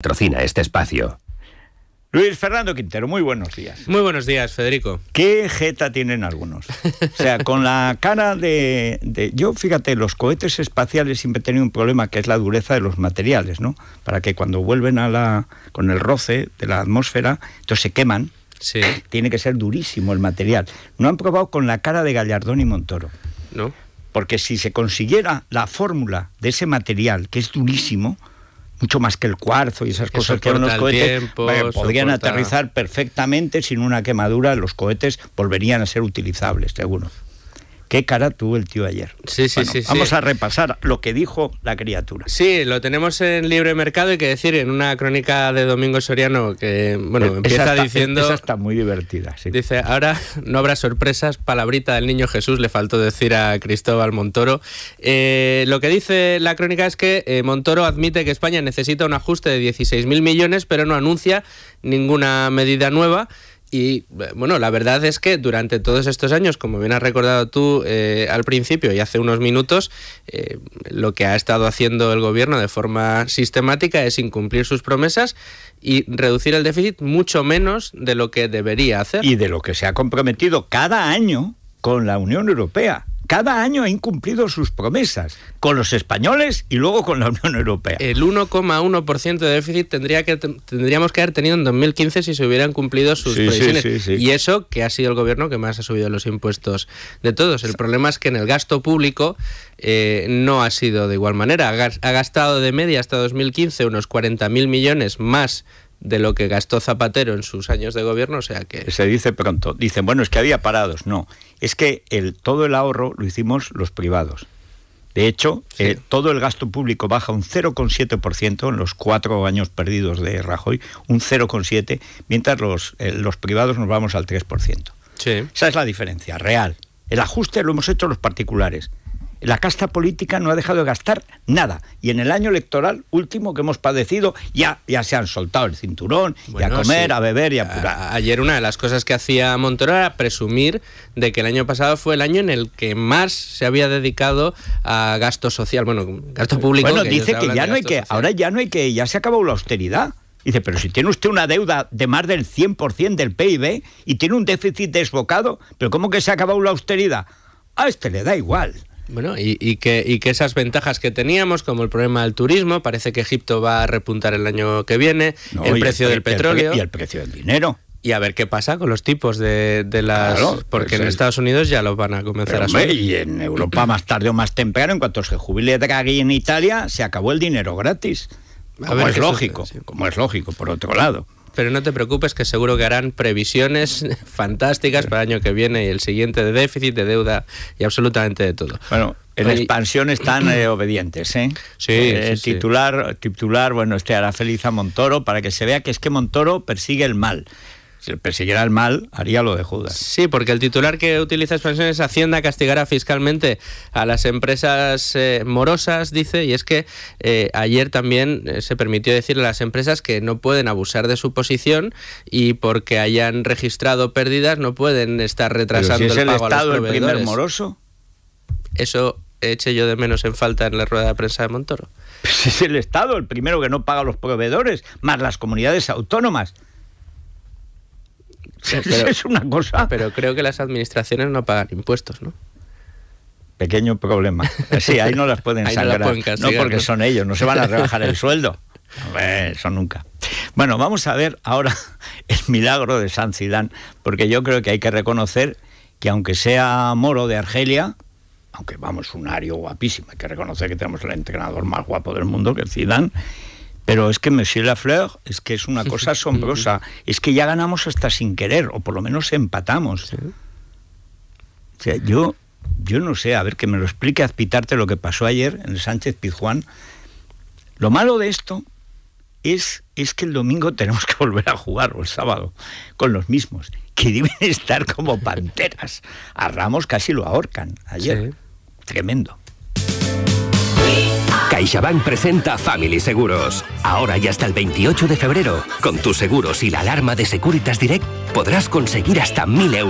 Patrocina este espacio. Luis Fernando Quintero, muy buenos días. Muy buenos días, Federico. ¿Qué jeta tienen algunos? O sea, con la cara de, Yo, fíjate, los cohetes espaciales siempre tenido un problema que es la dureza de los materiales, ¿no? Para que cuando vuelven a la, con el roce de la atmósfera, entonces se queman. Sí. Tiene que ser durísimo el material. No han probado con la cara de Gallardón y Montoro. No. Porque si se consiguiera la fórmula de ese material, que es durísimo, mucho más que el cuarzo y esas cosas que los cohetes podrían aterrizar perfectamente sin una quemadura, los cohetes volverían a ser utilizables, seguro. Qué cara tuvo el tío ayer. Sí, sí, sí, Vamos a repasar lo que dijo la criatura. Sí, lo tenemos en libre mercado y que decir en una crónica de Domingo Soriano que bueno e-, empieza diciendo. Esa está muy divertida. Sí. Dice ahora no habrá sorpresas. Palabrita del niño Jesús le faltó decir a Cristóbal Montoro. Eh, lo que dice la crónica es que eh, Montoro admite que España necesita un ajuste de 16.000 millones, pero no anuncia ninguna medida nueva. Y bueno, la verdad es que durante todos estos años, como bien has recordado tú eh, al principio y hace unos minutos, eh, lo que ha estado haciendo el gobierno de forma sistemática es incumplir sus promesas y reducir el déficit mucho menos de lo que debería hacer. Y de lo que se ha comprometido cada año con la Unión Europea cada año ha incumplido sus promesas con los españoles y luego con la Unión Europea. El 1,1% de déficit tendría que, tendríamos que haber tenido en 2015 si se hubieran cumplido sus promesas. y eso que ha sido el gobierno que más ha subido los impuestos de todos. El problema es que en el gasto público eh, no ha sido de igual manera. Ha gastado de media hasta 2015 unos 40.000 millones más de lo que gastó Zapatero en sus años de gobierno, o sea que... Se dice pronto, dicen, bueno, es que había parados, no, es que el, todo el ahorro lo hicimos los privados. De hecho, eh, todo el gasto público baja un 0,7% en los cuatro años perdidos de Rajoy, un 0,7%, mientras los, eh, los privados nos vamos al 3%. Sí. Esa es la diferencia real. El ajuste lo hemos hecho los particulares. La casta política no ha dejado de gastar nada. Y en el año electoral último que hemos padecido, ya, ya se han soltado el cinturón, y a comer, a beber y a apurar. Ayer una de las cosas que hacía Montoro era presumir de que el año pasado fue el año en el que más se había dedicado a gasto social, bueno, gasto público. Bueno, dice que ya no hay que, ahora ya no hay que, ya se acabó la austeridad. Dice, pero si tiene usted una deuda de más del 100% del PIB y tiene un déficit desbocado, ¿pero cómo que se ha acabado la austeridad? A este le da igual. Bueno, y, que, y que esas ventajas que teníamos, como el problema del turismo, parece que Egipto va a repuntar el año que viene, el precio del petróleo. y el precio del dinero. Y a ver qué pasa con los tipos de, las... porque pues en Estados Unidos ya los van a comenzar a subir. Y en Europa más tarde o más temprano, en cuanto se jubile Draghi en Italia, se acabó el dinero gratis. Como es lógico, como es lógico, por otro lado pero no te preocupes que seguro que harán previsiones fantásticas para el año que viene y el siguiente de déficit, de deuda y absolutamente de todo. Bueno, en expansión están eh, obedientes, ¿eh? eh sí, titular, titular, bueno, este a Montoro, para que se vea que es que Montoro persigue el mal si persiguiera el mal, haría lo de Judas. Sí, porque el titular que utiliza Expansiones Hacienda castigará fiscalmente a las empresas eh, morosas, dice, y es que eh, ayer también eh, se permitió decirle a las empresas que no pueden abusar de su posición y porque hayan registrado pérdidas no pueden estar retrasando el, pago Estado a los proveedores. el primer moroso? Eso eché yo de menos en falta en la rueda de prensa de Montoro. es el Estado el primero que no paga a los proveedores, más las comunidades autónomas. Pero, es una cosa. Pero creo que las administraciones no pagan impuestos, ¿no? Pequeño problema. Sí, ahí no las pueden sacar No, porque son ellos, no se van a rebajar el sueldo. eso nunca. Bueno, vamos a ver ahora el milagro de San Zidán, porque yo creo que hay que reconocer que aunque sea moro de Argelia, aunque vamos, un ario guapísimo, hay que reconocer que tenemos el entrenador más guapo del mundo, que es Zidane, pero es que Monsieur Lafleur es que es una cosa asombrosa. es que ya ganamos hasta sin querer, o por lo menos empatamos. O sea, yo, yo no sé, a ver que me lo explique Azpitarte lo que pasó ayer en el Sánchez Pizjuán. Lo malo de esto es, es que el domingo tenemos que volver a jugar, o el sábado, con los mismos, que deben estar como panteras. A Ramos casi lo ahorcan ayer. Tremendo. CaixaBank presenta Family Seguros. Ahora y hasta el 28 de febrero, con tus seguros y la alarma de Securitas Direct, podrás conseguir hasta 1.000 euros.